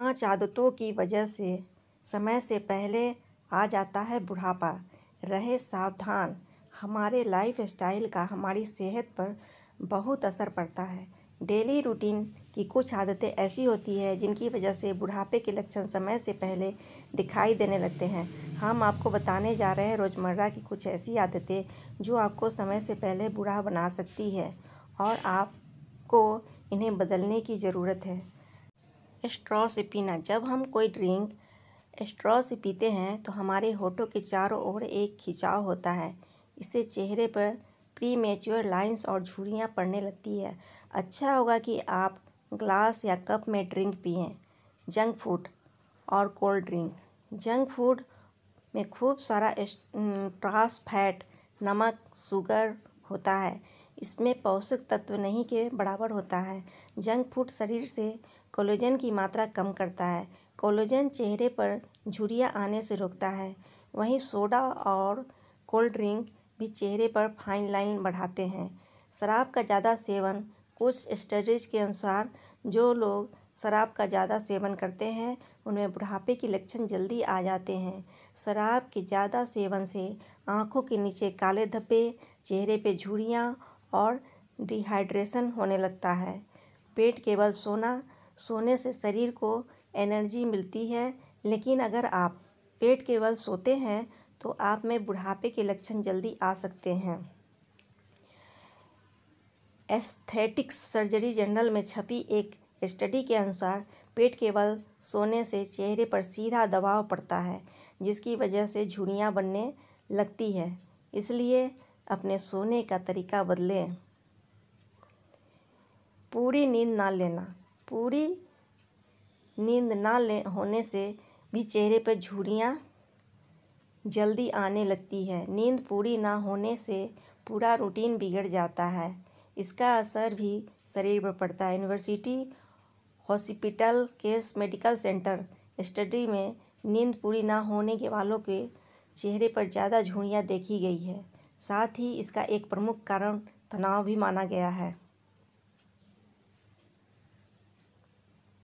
पाँच आदतों की वजह से समय से पहले आ जाता है बुढ़ापा रहे सावधान हमारे लाइफ स्टाइल का हमारी सेहत पर बहुत असर पड़ता है डेली रूटीन की कुछ आदतें ऐसी होती है जिनकी वजह से बुढ़ापे के लक्षण समय से पहले दिखाई देने लगते हैं हम आपको बताने जा रहे हैं रोज़मर्रा की कुछ ऐसी आदतें जो आपको समय से पहले बुढ़ा बना सकती है और आपको इन्हें बदलने की ज़रूरत है स्ट्रॉ से पीना जब हम कोई ड्रिंक स्ट्रॉ से पीते हैं तो हमारे होठों के चारों ओर एक खिंचाव होता है इससे चेहरे पर प्री मेच्योर लाइन्स और झुरियाँ पड़ने लगती है अच्छा होगा कि आप ग्लास या कप में ड्रिंक पिए जंक फूड और कोल्ड ड्रिंक जंक फूड में खूब सारा ट्रांस फैट नमक शुगर होता है इसमें पौष्टिक तत्व नहीं के बराबर होता है जंक फूड शरीर से कोलेजन की मात्रा कम करता है कोलेजन चेहरे पर झुरियाँ आने से रोकता है वहीं सोडा और कोल्ड ड्रिंक भी चेहरे पर फाइन लाइन बढ़ाते हैं शराब का ज़्यादा सेवन कुछ स्टडीज के अनुसार जो लोग शराब का ज़्यादा सेवन करते हैं उनमें बुढ़ापे के लक्षण जल्दी आ जाते हैं शराब के ज़्यादा सेवन से आँखों के नीचे काले धब्बे चेहरे पे झुरियाँ और डिहाइड्रेशन होने लगता है पेट केवल सोना सोने से शरीर को एनर्जी मिलती है लेकिन अगर आप पेट केवल सोते हैं तो आप में बुढ़ापे के लक्षण जल्दी आ सकते हैं एस्थेटिक्स सर्जरी जनरल में छपी एक स्टडी के अनुसार पेट केवल सोने से चेहरे पर सीधा दबाव पड़ता है जिसकी वजह से झुड़ियाँ बनने लगती है इसलिए अपने सोने का तरीका बदलें पूरी नींद ना लेना पूरी नींद ना ले होने से भी चेहरे पर झुरियाँ जल्दी आने लगती है नींद पूरी ना होने से पूरा रूटीन बिगड़ जाता है इसका असर भी शरीर पर पड़ता है University Hospital Case Medical Center study में नींद पूरी ना होने के वालों के चेहरे पर ज़्यादा झुरियाँ देखी गई है साथ ही इसका एक प्रमुख कारण तनाव भी माना गया है